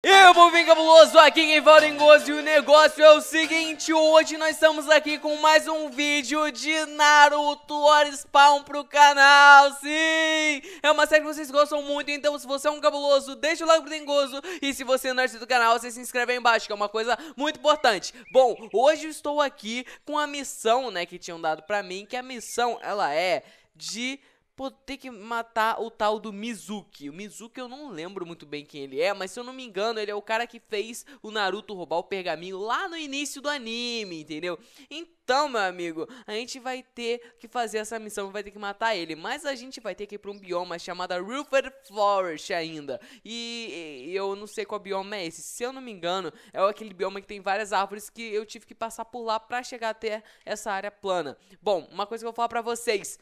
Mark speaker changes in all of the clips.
Speaker 1: Eu vou vir cabuloso aqui quem fala em gozo e o negócio é o seguinte, hoje nós estamos aqui com mais um vídeo de Naruto War Spawn pro canal, sim! É uma série que vocês gostam muito, então se você é um cabuloso, deixa o like pro Dengozo e se você não é do canal, você se inscreve aí embaixo, que é uma coisa muito importante. Bom, hoje eu estou aqui com a missão, né, que tinham dado pra mim, que a missão, ela é de Pô, ter que matar o tal do Mizuki. O Mizuki eu não lembro muito bem quem ele é, mas se eu não me engano, ele é o cara que fez o Naruto roubar o pergaminho lá no início do anime, entendeu? Então, meu amigo, a gente vai ter que fazer essa missão, vai ter que matar ele, mas a gente vai ter que ir pra um bioma chamado Rufford Forest ainda. E, e, eu não sei qual bioma é esse, se eu não me engano, é aquele bioma que tem várias árvores que eu tive que passar por lá para chegar até essa área plana. Bom, uma coisa que eu vou falar pra vocês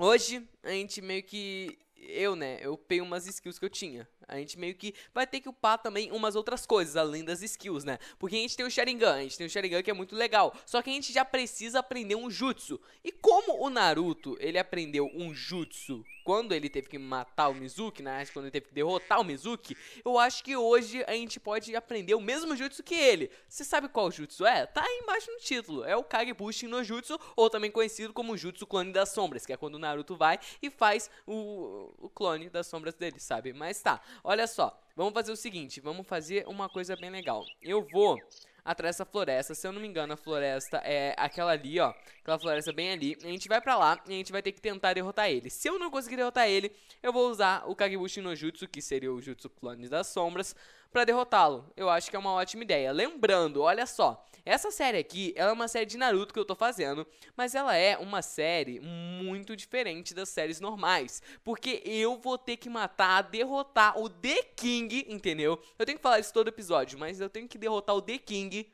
Speaker 1: Hoje, a gente meio que. Eu, né? Eu peguei umas skills que eu tinha. A gente meio que vai ter que upar também umas outras coisas, além das skills, né? Porque a gente tem o Sharingan, a gente tem o Sharingan que é muito legal. Só que a gente já precisa aprender um jutsu. E como o Naruto, ele aprendeu um jutsu quando ele teve que matar o Mizuki, na né? quando ele teve que derrotar o Mizuki, eu acho que hoje a gente pode aprender o mesmo jutsu que ele. Você sabe qual jutsu é? Tá aí embaixo no título. É o Kagebushin no Jutsu, ou também conhecido como Jutsu Clone das Sombras, que é quando o Naruto vai e faz o, o clone das sombras dele, sabe? Mas tá. Olha só, vamos fazer o seguinte, vamos fazer uma coisa bem legal. Eu vou atrás dessa floresta. Se eu não me engano, a floresta é aquela ali, ó. Aquela floresta bem ali. A gente vai pra lá e a gente vai ter que tentar derrotar ele. Se eu não conseguir derrotar ele, eu vou usar o Kagebushi no Jutsu, que seria o Jutsu Clone das Sombras, para derrotá-lo. Eu acho que é uma ótima ideia. Lembrando, olha só, essa série aqui, ela é uma série de Naruto que eu tô fazendo, mas ela é uma série muito diferente das séries normais, porque eu vou ter que matar, derrotar o The King, entendeu? Eu tenho que falar isso todo episódio, mas eu tenho que derrotar o The King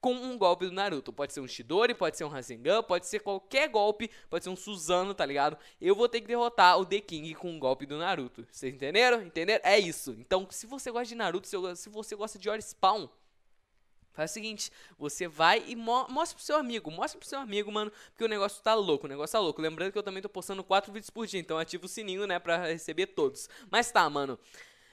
Speaker 1: com um golpe do Naruto. Pode ser um Shidori, pode ser um Rasengan, pode ser qualquer golpe, pode ser um Suzano, tá ligado? Eu vou ter que derrotar o The King com um golpe do Naruto. Vocês entenderam? Entenderam? É isso. Então, se você gosta de Naruto, se você gosta de Ori Spawn, Faz o seguinte, você vai e mo mostra pro seu amigo, mostra pro seu amigo, mano, porque o negócio tá louco, o negócio tá louco. Lembrando que eu também tô postando quatro vídeos por dia, então ativa o sininho, né, pra receber todos. Mas tá, mano,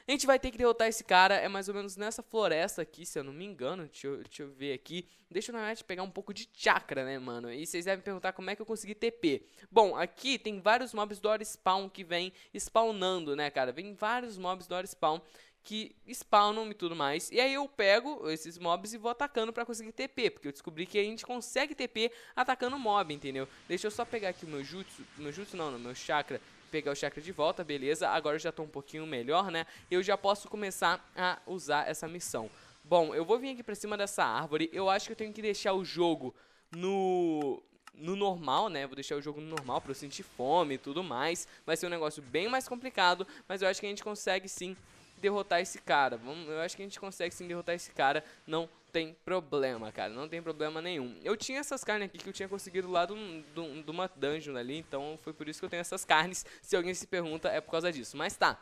Speaker 1: a gente vai ter que derrotar esse cara. É mais ou menos nessa floresta aqui, se eu não me engano. Deixa eu, deixa eu ver aqui. Deixa eu, na verdade, pegar um pouco de chakra, né, mano? E vocês devem perguntar como é que eu consegui TP. Bom, aqui tem vários mobs do spawn que vem spawnando, né, cara? Vem vários mobs do spawn que spawnam e tudo mais. E aí eu pego esses mobs e vou atacando para conseguir TP, porque eu descobri que a gente consegue TP atacando mob, entendeu? Deixa eu só pegar aqui o meu jutsu, meu jutsu não, não meu chakra, pegar o chakra de volta, beleza. Agora eu já estou um pouquinho melhor, né? Eu já posso começar a usar essa missão. Bom, eu vou vir aqui pra cima dessa árvore. Eu acho que eu tenho que deixar o jogo no, no normal, né? Vou deixar o jogo no normal pra eu sentir fome e tudo mais. Vai ser um negócio bem mais complicado, mas eu acho que a gente consegue sim derrotar esse cara. Vamos, eu acho que a gente consegue sim derrotar esse cara. Não tem problema, cara. Não tem problema nenhum. Eu tinha essas carnes aqui que eu tinha conseguido lá de uma dungeon ali. Então foi por isso que eu tenho essas carnes. Se alguém se pergunta, é por causa disso. Mas tá.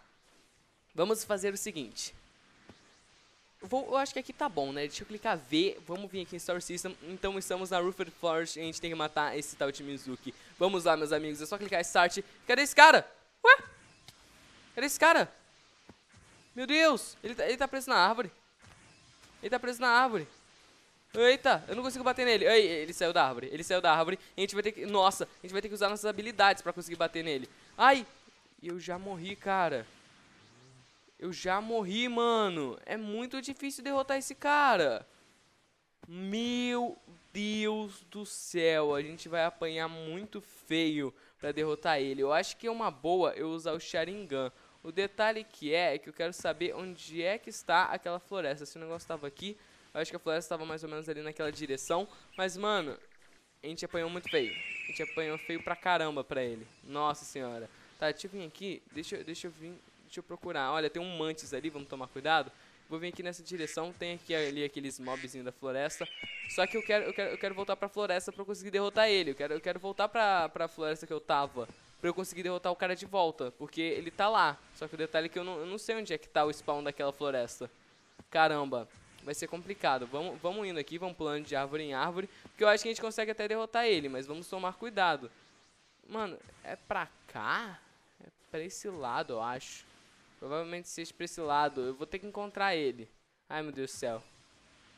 Speaker 1: Vamos fazer o seguinte. Vou, eu acho que aqui tá bom, né? Deixa eu clicar V. Vamos vir aqui em Star System. Então estamos na Roofed Forest e a gente tem que matar esse tal de Mizuki. Vamos lá, meus amigos. É só clicar Start. Cadê esse cara? Ué? Cadê esse cara? Meu Deus! Ele tá, ele tá preso na árvore. Ele tá preso na árvore. Eita, eu não consigo bater nele. Ei, ele saiu da árvore, ele saiu da árvore. a gente vai ter que... Nossa, a gente vai ter que usar nossas habilidades pra conseguir bater nele. Ai, eu já morri, cara. Eu já morri, mano. É muito difícil derrotar esse cara. Meu Deus do céu. A gente vai apanhar muito feio pra derrotar ele. Eu acho que é uma boa eu usar o Sharingan. O detalhe que é, é que eu quero saber onde é que está aquela floresta. Se o negócio estava aqui, eu acho que a floresta estava mais ou menos ali naquela direção. Mas, mano, a gente apanhou muito feio. A gente apanhou feio pra caramba pra ele. Nossa senhora. Tá, deixa eu vir aqui. Deixa, deixa eu vir. Deixa eu procurar. Olha, tem um mantis ali, vamos tomar cuidado. Vou vir aqui nessa direção. Tem aqui ali aqueles mobzinhos da floresta. Só que eu quero, eu quero, eu quero voltar pra floresta pra conseguir derrotar ele. Eu quero, eu quero voltar pra, pra floresta que eu tava para eu conseguir derrotar o cara de volta, porque ele tá lá. Só que o detalhe é que eu não, eu não sei onde é que tá o spawn daquela floresta. Caramba, vai ser complicado. Vamos, vamos indo aqui, vamos pulando de árvore em árvore, porque eu acho que a gente consegue até derrotar ele, mas vamos tomar cuidado. Mano, é pra cá? É pra esse lado, eu acho. Provavelmente seja pra esse lado. Eu vou ter que encontrar ele. Ai, meu Deus do céu.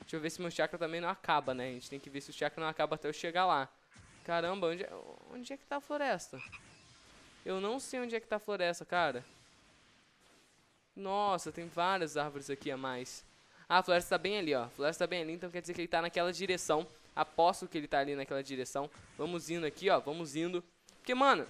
Speaker 1: Deixa eu ver se meu chakra também não acaba, né? A gente tem que ver se o chakra não acaba até eu chegar lá. Caramba, onde é, onde é que tá a floresta? Eu não sei onde é que tá a floresta, cara. Nossa, tem várias árvores aqui a mais. Ah, a floresta tá bem ali, ó. A floresta tá bem ali, então quer dizer que ele tá naquela direção. Aposto que ele tá ali naquela direção. Vamos indo aqui, ó. Vamos indo. Porque, mano,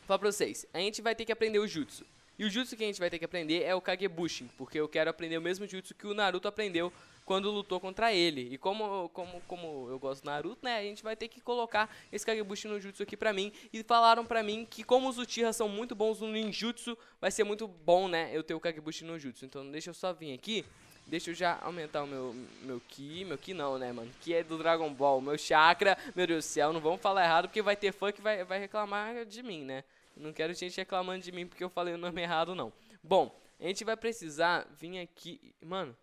Speaker 1: vou falar pra vocês. A gente vai ter que aprender o jutsu. E o jutsu que a gente vai ter que aprender é o Kagebushin. Porque eu quero aprender o mesmo jutsu que o Naruto aprendeu quando lutou contra ele. E como, como, como eu gosto do Naruto, né, a gente vai ter que colocar esse Kagebushi no Jutsu aqui pra mim. E falaram pra mim que como os Uchiha são muito bons no ninjutsu, vai ser muito bom, né, eu ter o Kagebushi no Jutsu. Então deixa eu só vir aqui. Deixa eu já aumentar o meu, meu Ki. Meu Ki não, né, mano? Que é do Dragon Ball. Meu chakra. Meu Deus do céu, não vamos falar errado, porque vai ter fã que vai, vai reclamar de mim, né? Não quero gente reclamando de mim porque eu falei o nome errado, não. Bom, a gente vai precisar vir aqui. Mano,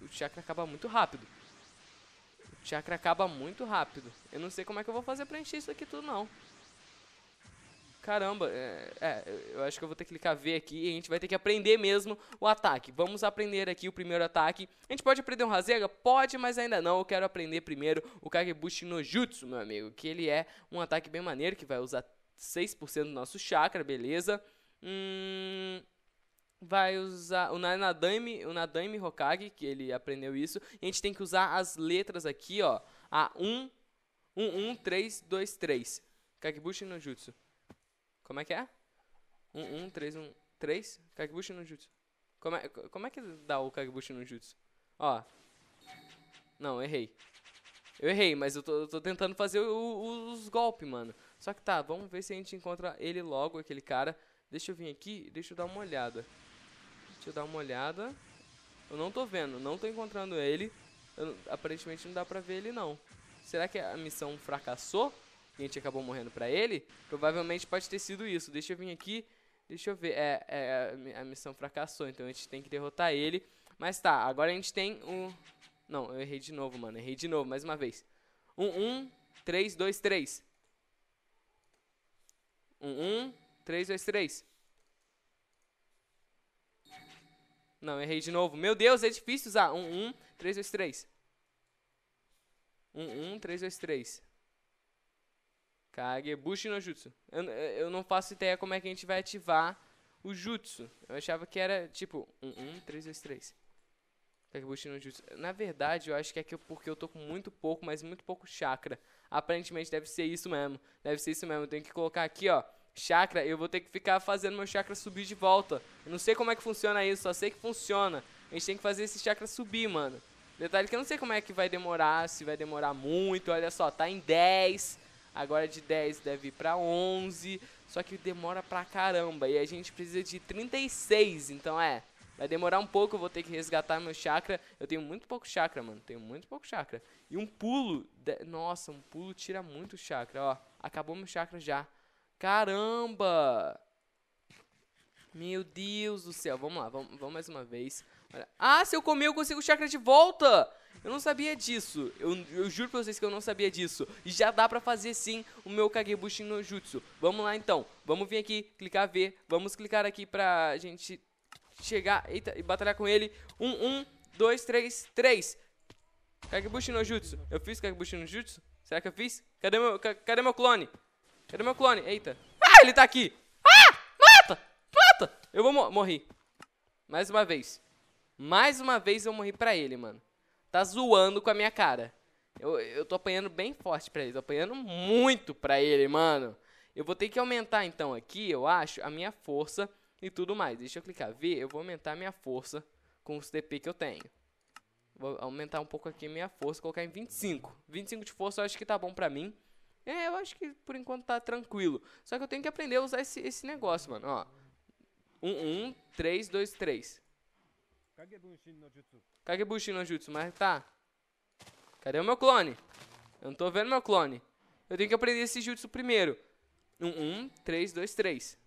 Speaker 1: o chakra acaba muito rápido. O chakra acaba muito rápido. Eu não sei como é que eu vou fazer pra encher isso aqui tudo, não. Caramba, é, é, eu acho que eu vou ter que clicar V aqui e a gente vai ter que aprender mesmo o ataque. Vamos aprender aqui o primeiro ataque. A gente pode aprender um Razega? Pode, mas ainda não. Eu quero aprender primeiro o Kagebushi no Jutsu, meu amigo. Que ele é um ataque bem maneiro, que vai usar 6% do nosso chakra, beleza? Hum vai usar o nadame o Nadame Hokage, que ele aprendeu isso. E a gente tem que usar as letras aqui, ó. A 1 1 1 3 2 3. Kakibushi no Jutsu. Como é que é? 1 1 3 1 3 Kakibushi no Jutsu. Como é, como é que dá o Kakibushi no Jutsu? Ó. Não, errei. Eu errei, mas eu tô, eu tô tentando fazer o, o, os golpes, mano. Só que tá, vamos ver se a gente encontra ele logo, aquele cara. Deixa eu vir aqui, deixa eu dar uma olhada. Deixa eu dar uma olhada. Eu não tô vendo, não tô encontrando ele. Eu, aparentemente não dá pra ver ele, não. Será que a missão fracassou? E a gente acabou morrendo pra ele? Provavelmente pode ter sido isso. Deixa eu vir aqui. Deixa eu ver. É, é a missão fracassou, então a gente tem que derrotar ele. Mas tá, agora a gente tem o... Não, eu errei de novo, mano. Errei de novo, mais uma vez. Um, 1, 3, 2, 3. 1, 1, três. Não, errei de novo. Meu Deus, é difícil usar. 1, 1, 3, 2, 3. 1, 1, 3, 2, 3. Kagebushi no Jutsu. Eu, eu não faço ideia como é que a gente vai ativar o Jutsu. Eu achava que era tipo 1, 1, 3, 2, 3. Kagebushi no Jutsu. Na verdade, eu acho que é que eu, porque eu tô com muito pouco, mas muito pouco chakra. Aparentemente deve ser isso mesmo. Deve ser isso mesmo. Eu tenho que colocar aqui, ó chakra, eu vou ter que ficar fazendo meu chakra subir de volta. Eu não sei como é que funciona isso, só sei que funciona. A gente tem que fazer esse chakra subir, mano. Detalhe que eu não sei como é que vai demorar, se vai demorar muito. Olha só, tá em 10. Agora de 10 deve ir pra 11. Só que demora pra caramba. E a gente precisa de 36, então é. Vai demorar um pouco, eu vou ter que resgatar meu chakra. Eu tenho muito pouco chakra, mano. Tenho muito pouco chakra. E um pulo. De... Nossa, um pulo tira muito chakra, ó. Acabou meu chakra já. Caramba! Meu Deus do céu. Vamos lá, vamos, vamos mais uma vez. Olha. Ah, se eu comer, eu consigo o chakra de volta! Eu não sabia disso. Eu, eu, juro pra vocês que eu não sabia disso. E já dá pra fazer sim o meu Kagebushi no Jutsu. Vamos lá então. Vamos vir aqui, clicar ver. Vamos clicar aqui pra gente chegar eita, e batalhar com ele. Um, um, dois, três, três. Kagebushi no Jutsu. Eu fiz Kagebushi no Jutsu? Será que eu fiz? Cadê meu, cadê meu clone? Cadê meu clone? Eita. Ah, ele tá aqui. Ah, mata, mata. Eu vou mor morrer. Mais uma vez. Mais uma vez eu morri pra ele, mano. Tá zoando com a minha cara. Eu, eu tô apanhando bem forte pra ele. Tô apanhando muito pra ele, mano. Eu vou ter que aumentar, então, aqui, eu acho, a minha força e tudo mais. Deixa eu clicar ver. Eu vou aumentar a minha força com os TP que eu tenho. Vou aumentar um pouco aqui a minha força, colocar em 25. 25 de força eu acho que tá bom pra mim. É, eu acho que por enquanto tá tranquilo. Só que eu tenho que aprender a usar esse, esse negócio, mano. Ó. 1, 1, 3, 2, 3. Kagebunshin no Jutsu. no Jutsu, mas tá. Cadê o meu clone? Eu não tô vendo meu clone. Eu tenho que aprender esse jutsu primeiro. 1, 1, 3, 2, 3.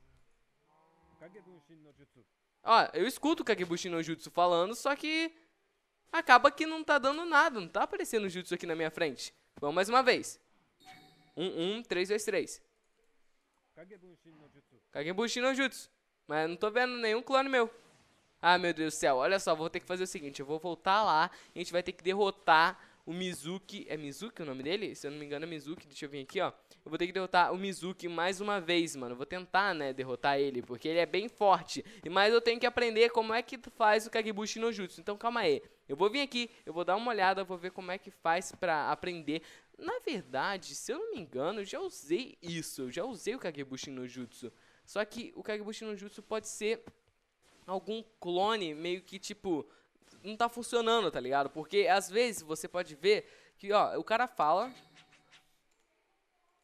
Speaker 1: no Jutsu. Ó, eu escuto o Kagebunshin no Jutsu falando, só que acaba que não tá dando nada, não tá aparecendo jutsu aqui na minha frente. Vamos mais uma vez. Um, um, três, dois, três. Kagebunshi no Jutsu. Mas não tô vendo nenhum clone meu. Ah, meu Deus do céu. Olha só, vou ter que fazer o seguinte. Eu vou voltar lá e a gente vai ter que derrotar o Mizuki. É Mizuki o nome dele? Se eu não me engano é Mizuki. Deixa eu vir aqui, ó. Eu vou ter que derrotar o Mizuki mais uma vez, mano. Eu vou tentar, né, derrotar ele, porque ele é bem forte. Mas eu tenho que aprender como é que faz o Kagebushi no Jutsu. Então calma aí. Eu vou vir aqui, eu vou dar uma olhada, vou ver como é que faz pra aprender na verdade, se eu não me engano, eu já usei isso. Eu já usei o Kagebushin no Jutsu. Só que o Kagebushin no Jutsu pode ser algum clone meio que tipo não tá funcionando, tá ligado? Porque às vezes você pode ver que, ó, o cara fala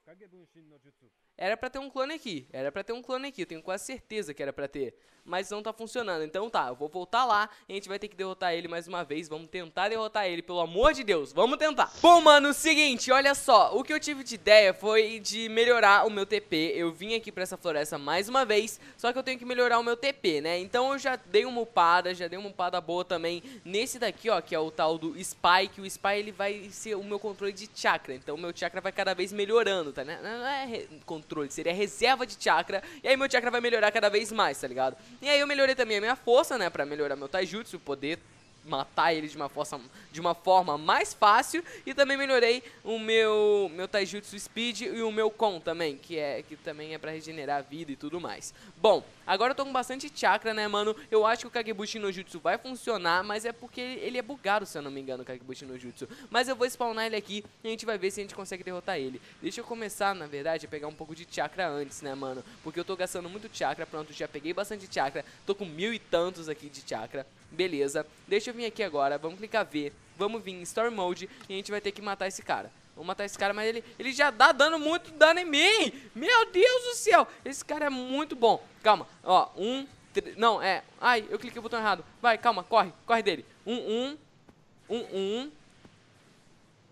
Speaker 1: Kagebushin no Jutsu era para ter um clone aqui, era para ter um clone aqui, eu tenho quase certeza que era para ter, mas não tá funcionando. Então tá, eu vou voltar lá e a gente vai ter que derrotar ele mais uma vez, vamos tentar derrotar ele, pelo amor de Deus, vamos tentar. Bom, mano, seguinte, olha só, o que eu tive de ideia foi de melhorar o meu TP, eu vim aqui pra essa floresta mais uma vez, só que eu tenho que melhorar o meu TP, né? Então eu já dei uma upada, já dei uma upada boa também nesse daqui, ó, que é o tal do Spike, o Spike ele vai ser o meu controle de chakra, então o meu chakra vai cada vez melhorando, tá, né? Não é controle, seria reserva de chakra, e aí meu chakra vai melhorar cada vez mais, tá ligado? E aí eu melhorei também a minha força, né, pra melhorar meu taijutsu, poder matar ele de uma, força, de uma forma mais fácil. E também melhorei o meu, meu Taijutsu Speed e o meu Con também, que, é, que também é pra regenerar a vida e tudo mais. Bom, agora eu tô com bastante chakra, né, mano? Eu acho que o Kagebushi no Jutsu vai funcionar, mas é porque ele é bugado, se eu não me engano, o Kagebushi no Jutsu. Mas eu vou spawnar ele aqui e a gente vai ver se a gente consegue derrotar ele. Deixa eu começar, na verdade, a pegar um pouco de chakra antes, né, mano? Porque eu tô gastando muito chakra, pronto, já peguei bastante chakra, tô com mil e tantos aqui de chakra. Beleza. Deixa eu vir aqui agora. Vamos clicar V. Vamos vir em Storm Mode e a gente vai ter que matar esse cara. Vamos matar esse cara, mas ele, ele já dá dando muito dano em mim. Meu Deus do céu. Esse cara é muito bom. Calma. Ó, um... Não, é... Ai, eu cliquei o botão errado. Vai, calma. Corre. Corre dele. Um, um... Um, um...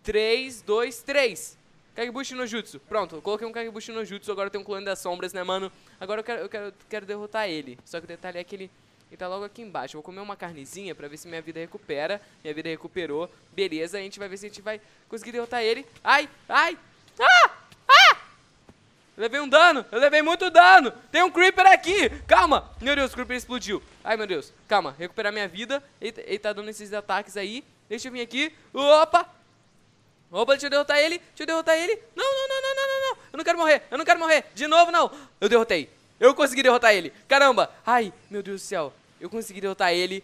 Speaker 1: Três, dois, três. Kagebushi no Jutsu. Pronto, eu coloquei um Kagebushi no Jutsu, agora tem um clone das sombras, né, mano? Agora eu quero, eu quero, quero derrotar ele. Só que o detalhe é que ele e tá logo aqui embaixo. Vou comer uma carnezinha pra ver se minha vida recupera. Minha vida recuperou. Beleza, a gente vai ver se a gente vai conseguir derrotar ele. Ai, ai, ah, ah! Eu levei um dano, eu levei muito dano. Tem um Creeper aqui, calma. Meu Deus, o Creeper explodiu. Ai, meu Deus, calma, recuperar minha vida. Ele, ele tá dando esses ataques aí. Deixa eu vir aqui. Opa, Opa, deixa eu derrotar ele, deixa eu derrotar ele. Não, não, não, não, não, não, eu não quero morrer, eu não quero morrer. De novo, não. Eu derrotei. Eu consegui derrotar ele. Caramba. Ai, meu Deus do céu eu consegui derrotar ele.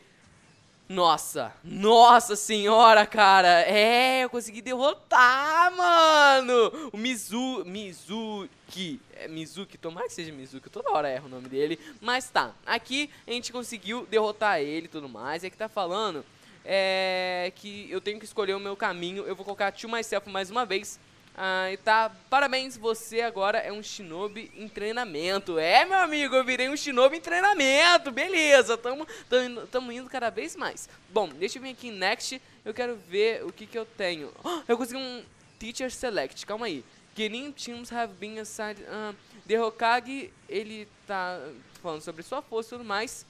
Speaker 1: Nossa, nossa senhora, cara. É, eu consegui derrotar, mano. O Mizu, Mizuki. É, Mizuki, tomara que seja Mizuki, eu toda hora erro o nome dele. Mas tá, aqui a gente conseguiu derrotar ele e tudo mais. É e aqui tá falando é, que eu tenho que escolher o meu caminho. Eu vou colocar Tio Myself mais uma vez ah, e tá, parabéns, você agora é um shinobi em treinamento. É, meu amigo, eu virei um shinobi em treinamento, beleza, tamo, tamo, tamo indo cada vez mais. Bom, deixa eu vir aqui em Next, eu quero ver o que que eu tenho. Oh, eu consegui um Teacher Select, calma aí. Genin teams have been assigned... Uh, The Hokage, ele tá falando sobre sua força e tudo mais.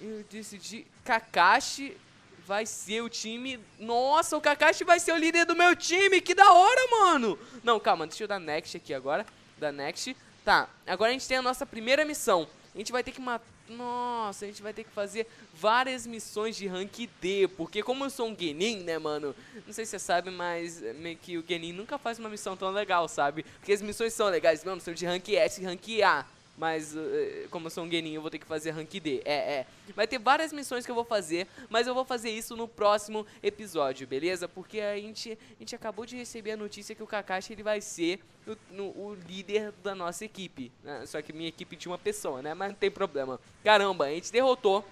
Speaker 1: Eu decidi Kakashi vai ser o time. Nossa, o Kakashi vai ser o líder do meu time. Que da hora, mano. Não, calma, deixa eu dar next aqui agora. Da next. Tá, agora a gente tem a nossa primeira missão. A gente vai ter que matar... Nossa, a gente vai ter que fazer várias missões de rank D. Porque como eu sou um Genin, né, mano? Não sei se você sabe, mas meio que o Genin nunca faz uma missão tão legal, sabe? Porque as missões são legais mesmo, são de rank S e rank A mas eh, eh, como eu sou um gueninho, eu vou ter que fazer rank D. É, é. Vai ter várias missões que eu vou fazer, mas eu vou fazer isso no próximo episódio, beleza? Porque a gente, a gente acabou de receber a notícia que o Kakashi ele vai ser o, no, o líder da nossa equipe. Né? Só que minha equipe tinha uma pessoa, né? Mas não tem problema. Caramba, a gente derrotou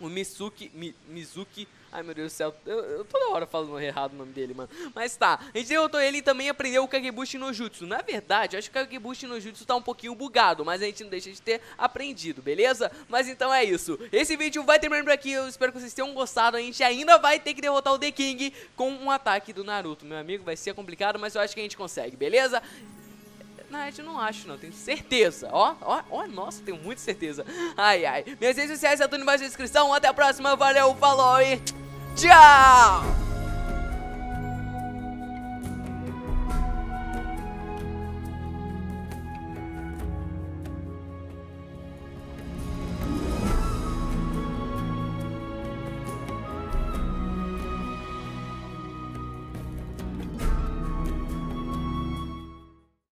Speaker 1: o Mizuki, Mi, Mizuki Ai, meu Deus do céu. Eu, eu toda hora falo errado o nome dele, mano. Mas tá. A gente derrotou ele e também aprendeu o Kagebushi no Jutsu. Na verdade, eu acho que o Kagebushi no Jutsu tá um pouquinho bugado, mas a gente não deixa de ter aprendido, beleza? Mas então é isso. Esse vídeo vai terminando por aqui. Eu espero que vocês tenham gostado. A gente ainda vai ter que derrotar o The King com um ataque do Naruto, meu amigo. Vai ser complicado, mas eu acho que a gente consegue, beleza? Na verdade, eu não acho, não. Tenho certeza. Ó, ó, ó, nossa, tenho muita certeza. Ai, ai. Minhas redes sociais estão embaixo da descrição. Até a próxima. Valeu, falou e... 叫。